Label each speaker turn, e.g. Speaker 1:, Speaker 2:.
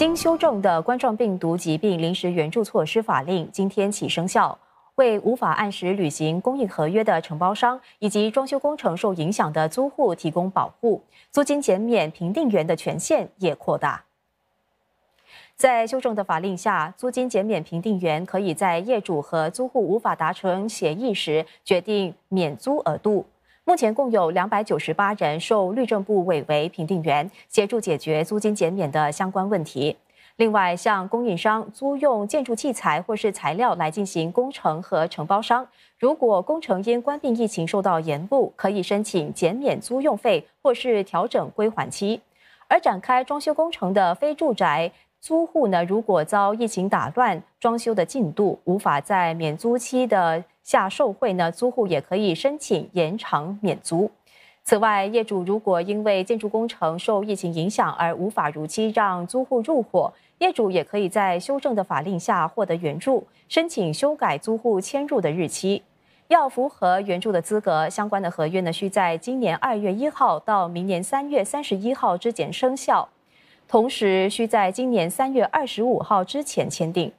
Speaker 1: 经修正的冠状病毒疾病临时援助措施法令今天起生效，为无法按时履行供应合约的承包商以及装修工程受影响的租户提供保护。租金减免评定员的权限也扩大。在修正的法令下，租金减免评定员可以在业主和租户无法达成协议时决定免租额度。目前共有两百九十八人受律政部委为评定员协助解决租金减免的相关问题。另外，向供应商租用建筑器材或是材料来进行工程和承包商，如果工程因关闭疫情受到延误，可以申请减免租用费或是调整归还期。而展开装修工程的非住宅租户呢，如果遭疫情打乱装修的进度，无法在免租期的。下受贿呢，租户也可以申请延长免租。此外，业主如果因为建筑工程受疫情影响而无法如期让租户入伙，业主也可以在修正的法令下获得援助，申请修改租户迁入的日期。要符合援助的资格，相关的合约呢需在今年二月一号到明年三月三十一号之间生效，同时需在今年三月二十五号之前签订。